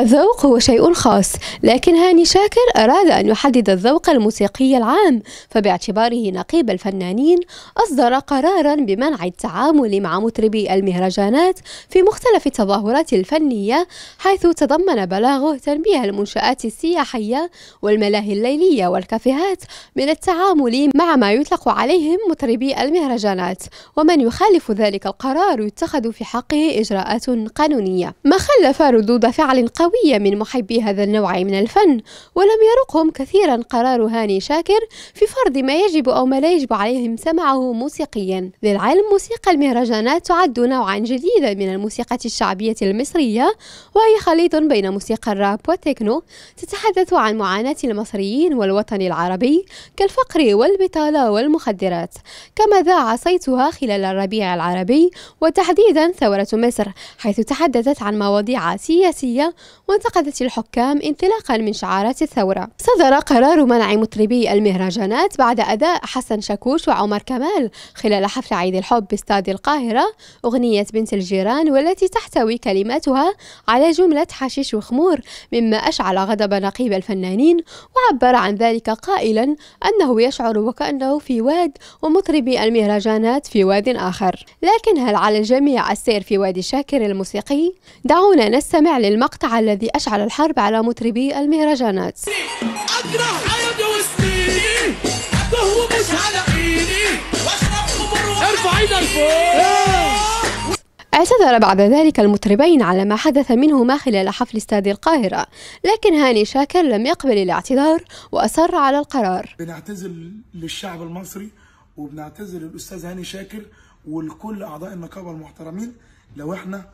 الذوق هو شيء خاص لكن هاني شاكر أراد أن يحدد الذوق الموسيقي العام فباعتباره نقيب الفنانين أصدر قرارا بمنع التعامل مع مطربي المهرجانات في مختلف التظاهرات الفنية حيث تضمن بلاغه تنبيه المنشآت السياحية والملاهي الليلية والكافيهات من التعامل مع ما يطلق عليهم مطربي المهرجانات ومن يخالف ذلك القرار يتخذ في حقه إجراءات قانونية ما خلف ردود فعل قانونية قوية من محبي هذا النوع من الفن ولم يرقهم كثيرا قرار هاني شاكر في فرض ما يجب أو ما لا يجب عليهم سمعه موسيقيا للعلم موسيقى المهرجانات تعد نوعا جديدا من الموسيقى الشعبية المصرية وهي خليط بين موسيقى الراب والتكنو تتحدث عن معاناة المصريين والوطن العربي كالفقر والبطالة والمخدرات كما ذاع صيتها خلال الربيع العربي وتحديدا ثورة مصر حيث تحدثت عن مواضيع سياسية وانتقدت الحكام انطلاقا من شعارات الثورة صدر قرار منع مطربي المهرجانات بعد أداء حسن شاكوش وعمر كمال خلال حفل عيد الحب باستاد القاهرة أغنية بنت الجيران والتي تحتوي كلماتها على جملة حشيش وخمور مما أشعل غضب نقيب الفنانين وعبر عن ذلك قائلا أنه يشعر وكأنه في واد ومطربي المهرجانات في واد آخر لكن هل على الجميع السير في وادي شاكر الموسيقي؟ دعونا نستمع للمقطع الذي الذي أشعل الحرب على مطربي المهرجانات اعتذر بعد ذلك المطربين على ما حدث منهما خلال حفل استاد القاهرة لكن هاني شاكر لم يقبل الاعتذار وأصر على القرار بنعتذر للشعب المصري وبنعتذر للأستاذ هاني شاكر ولكل أعضاء النقابة المحترمين لو احنا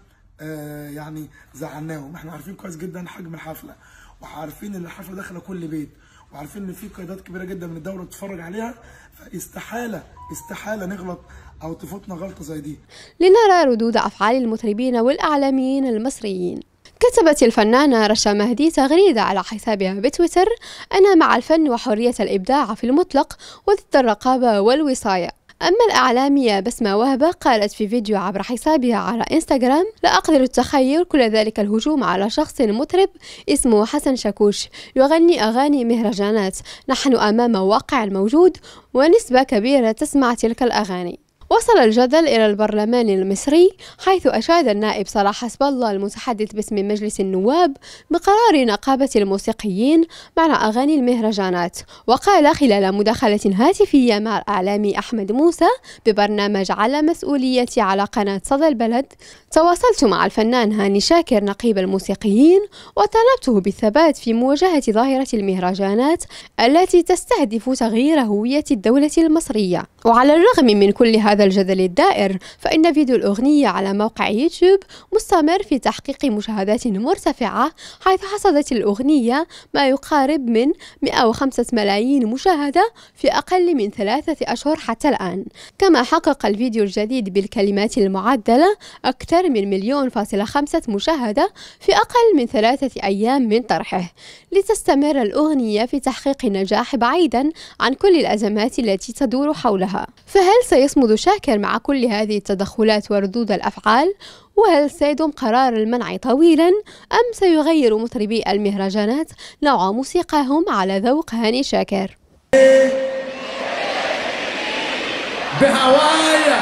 آه، يعني زعلناهم احنا عارفين كويس جدا حجم الحفله وعارفين ان الحفله داخله كل بيت وعارفين ان في قيادات كبيره جدا من الدوله بتتفرج عليها فاستحاله استحاله نغلط او تفوتنا غلطه زي دي لنرى ردود افعال المطربين والاعلاميين المصريين كتبت الفنانة رشا مهدي تغريدة على حسابها بتويتر أنا مع الفن وحرية الإبداع في المطلق وضد الرقابة والوصاية أما الإعلامية بسمة وهبة قالت في فيديو عبر حسابها على إنستغرام لا أقدر التخيل كل ذلك الهجوم على شخص مطرب اسمه حسن شاكوش يغني أغاني مهرجانات نحن أمام واقع الموجود ونسبة كبيرة تسمع تلك الأغاني وصل الجدل إلى البرلمان المصري حيث أشاد النائب صلاح حسب الله المتحدث باسم مجلس النواب بقرار نقابة الموسيقيين مع أغاني المهرجانات وقال خلال مداخلة هاتفية مع الإعلامي أحمد موسى ببرنامج على مسؤوليتي على قناة صدى البلد تواصلت مع الفنان هاني شاكر نقيب الموسيقيين وطالبته بالثبات في مواجهة ظاهرة المهرجانات التي تستهدف تغيير هوية الدولة المصرية وعلى الرغم من كل هذا هذا الجدل الدائر فإن فيديو الأغنية على موقع يوتيوب مستمر في تحقيق مشاهدات مرتفعة حيث حصدت الأغنية ما يقارب من 105 ملايين مشاهدة في أقل من ثلاثة أشهر حتى الآن كما حقق الفيديو الجديد بالكلمات المعدلة أكثر من مليون فاصلة خمسة مشاهدة في أقل من ثلاثة أيام من طرحه لتستمر الأغنية في تحقيق نجاح بعيدا عن كل الأزمات التي تدور حولها فهل سيصمد شاب مشاكل مع كل هذه التدخلات وردود الأفعال وهل سيدوم قرار المنع طويلا أم سيغير مطربي المهرجانات نوع موسيقاهم على ذوق هاني شاكر بهوايا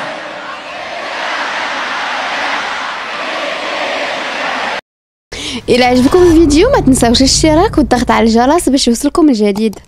إذا عجبكم الفيديو ما تنسوش الاشتراك والضغط على الجرس باش يوصلكم الجديد